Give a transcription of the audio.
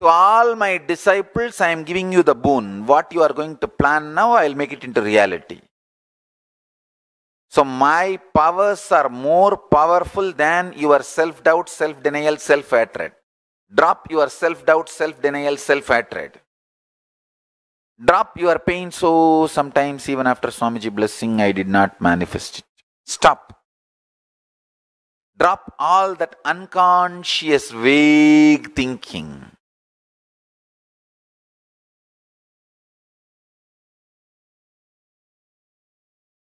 To all my disciples, I am giving you the boon. What you are going to plan now, I will make it into reality. So, my powers are more powerful than your self doubt, self denial, self hatred. Drop your self doubt, self denial, self hatred. Drop your pain. So, sometimes even after Swamiji blessing, I did not manifest it. Stop drop all that unconscious vague thinking